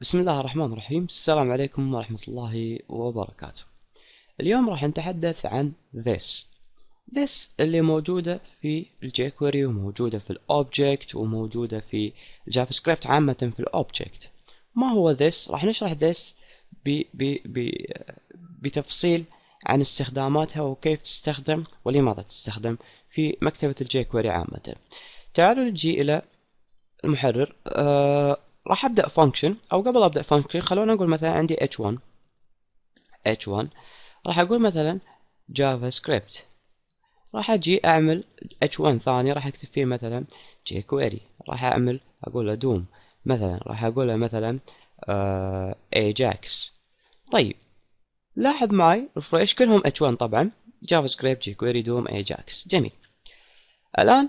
بسم الله الرحمن الرحيم السلام عليكم ورحمة الله وبركاته اليوم راح نتحدث عن this this اللي موجودة في الجيكوري وموجودة في الأوبجكت وموجودة في الجافا سكريبت عامة في الأوبجكت ما هو this راح نشرح this ب ب ب بتفصيل عن استخداماتها وكيف تستخدم ولماذا تستخدم في مكتبة الجيكوري عامة تعالوا نجي إلى المحرر آه، راح ابدا فانكشن او قبل ابدا فانكشن خلونا نقول مثلا عندي h1 h1 راح اقول مثلا جافا سكريبت راح اجي اعمل h1 ثاني راح اكتب فيه مثلا jQuery راح اعمل اقول له دوم مثلا راح اقول له مثلا آه اجاكس طيب لاحظ معي refresh كلهم h1 طبعا جافا سكريبت جي كويري دوم اجاكس جميل الان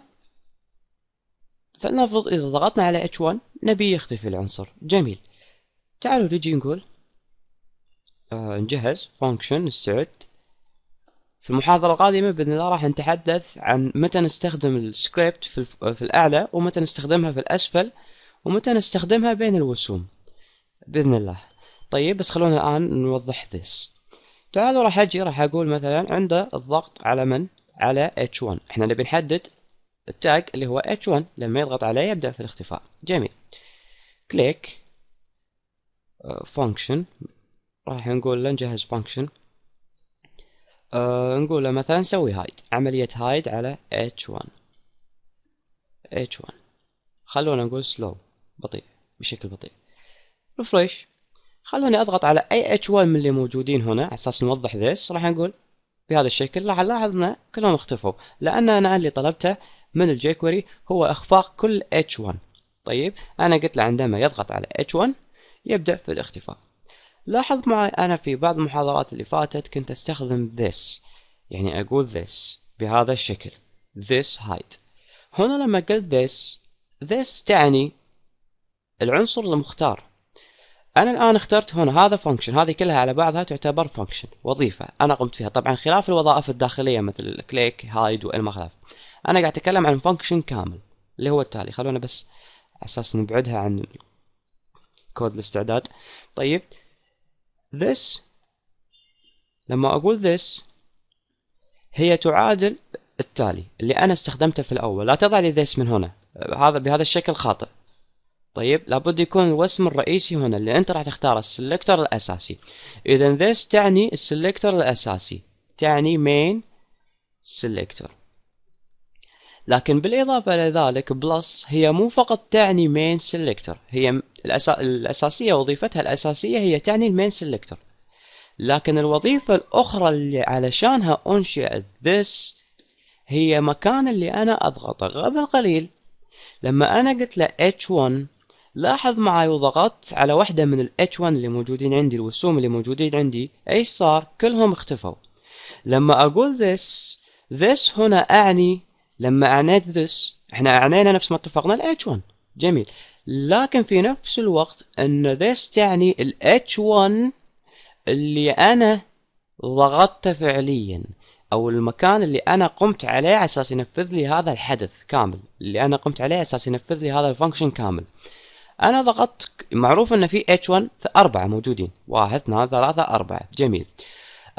فلنفرض إذا ضغطنا على H1 نبي يختفي العنصر جميل تعالوا نجي نقول آه نجهز function استعد في المحاضرة القادمة بإذن الله راح نتحدث عن متى نستخدم السكريبت في, في الأعلى ومتى نستخدمها في الأسفل ومتى نستخدمها بين الوسوم بإذن الله طيب بس خلونا الآن نوضح this تعالوا راح أجي راح أقول مثلا عند الضغط على من؟ على H1 احنا نبي نحدد التاج اللي هو H1 لما يضغط عليه يبدأ في الاختفاء جميل كليك فانكشن آه، راح نقول له نجهز فانكشن آه، نقول له مثلا سوي هايد عملية هايد على H1 H1 خلونا نقول سلو بطيء بشكل بطيء ريفريش خلوني اضغط على اي H1 من اللي موجودين هنا على اساس نوضح ذيس راح نقول بهذا الشكل راح نلاحظ ان كلهم اختفوا لان انا اللي طلبته من الجيكوري هو إخفاق كل H1 طيب أنا قلت له عندما يضغط على H1 يبدأ في الاختفاء لاحظ معي أنا في بعض المحاضرات اللي فاتت كنت أستخدم this يعني أقول this بهذا الشكل this hide هنا لما قلت this this تعني العنصر المختار أنا الآن اخترت هنا هذا function هذه كلها على بعضها تعتبر function وظيفة أنا قمت فيها طبعا خلاف الوظائف الداخلية مثل click hide وإلى ما خلاف انا قاعد اتكلم عن فانكشن كامل اللي هو التالي خلونا بس اساس نبعدها عن كود الاستعداد طيب this لما اقول this هي تعادل التالي اللي انا استخدمته في الاول لا تضع لي this من هنا هذا بهذا الشكل خاطئ طيب لابد يكون الوسم الرئيسي هنا اللي انت راح تختاره السلكتور الاساسي اذا this تعني السلكتور الاساسي تعني main selector لكن بالإضافة إلى ذلك بلس هي مو فقط تعني مين سيلكتور هي الأسا... الأساسية وظيفتها الأساسية هي تعني المين سيلكتور لكن الوظيفة الأخرى اللي علشانها أنشئت this هي مكان اللي أنا أضغطه قبل قليل لما أنا قلت له H1 لاحظ معي وضغطت على واحدة من ال H1 اللي موجودين عندي الوسوم اللي موجودين عندي ايش صار كلهم اختفوا لما أقول this this هنا أعني لما اعنيت ذس احنا اعنينا نفس ما اتفقنا ال H1 جميل لكن في نفس الوقت ان ذس تعني ال H1 اللي انا ضغطته فعليا او المكان اللي انا قمت عليه على اساس ينفذ لي هذا الحدث كامل اللي انا قمت عليه على اساس ينفذ لي هذا الفانكشن كامل انا ضغطت معروف ان في H1 أربعة موجودين واحد اثنان ثلاثة أربعة جميل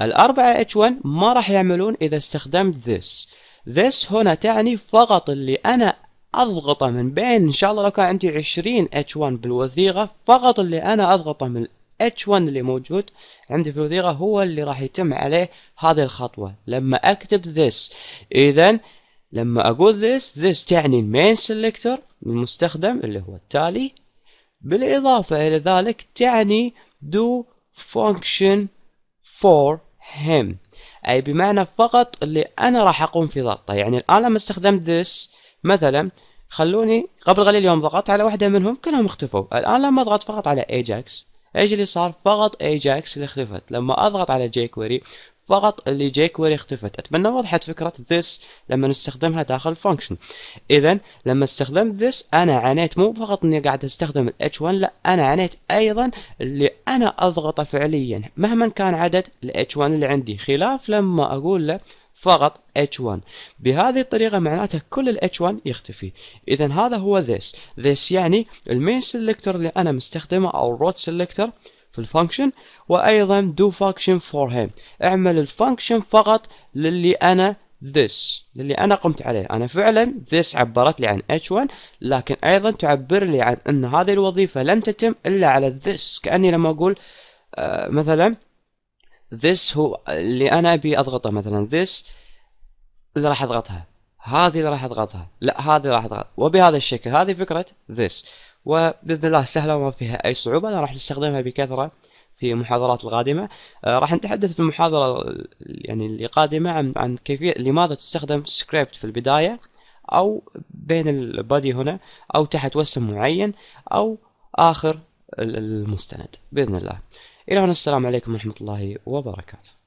الأربعة H1 ما راح يعملون إذا استخدمت this this هنا تعني فقط اللي أنا أضغطه من بين إن شاء الله لو كان عندي 20 H1 بالوثيقة فقط اللي أنا أضغطه من H1 اللي موجود عندي في الوثيقة هو اللي راح يتم عليه هذه الخطوة لما أكتب this إذا لما أقول this this تعني المين سيلكتور المستخدم اللي هو التالي بالإضافة إلى ذلك تعني do function for him أي بمعنى فقط اللي أنا راح أقوم في ضغطه يعني الآن لما استخدمت this مثلا خلوني قبل قليل يوم ضغطت على واحدة منهم كلهم اختفوا الآن لما أضغط فقط على Ajax ايش اللي صار فقط Ajax اللي اختفت لما أضغط على jQuery فقط jQuery اختفت أتمنى وضحت فكرة this لما نستخدمها داخل function إذا لما استخدمت this أنا عانيت مو فقط أني قاعد أستخدم ال h1 لا أنا عانيت أيضا اللي أنا أضغطه فعليا مهما كان عدد ال h1 اللي عندي خلاف لما أقول له فقط H1 بهذه الطريقة معناته كل ال H1 يختفي إذا هذا هو this this يعني المين سيلكتور اللي أنا مستخدمه أو الروت سيلكتور في الفانكشن وايضا do function for him اعمل الفانكشن فقط للي انا this للي انا قمت عليه انا فعلا this عبرت لي عن h1 لكن ايضا تعبر لي عن ان هذه الوظيفه لم تتم الا على this كاني لما اقول آه، مثلا this هو اللي انا ابي اضغطه مثلا this اللي راح اضغطها هذه اللي راح اضغطها لا هذه راح اضغط وبهذا الشكل هذه فكره this وبإذن الله سهلة وما فيها أي صعوبة أنا راح نستخدمها بكثرة في المحاضرات القادمة آه راح نتحدث في المحاضرة يعني القادمة عن, عن كيفية لماذا تستخدم سكريبت في البداية أو بين البادي هنا أو تحت وسم معين أو آخر المستند بإذن الله إلى هنا السلام عليكم ورحمة الله وبركاته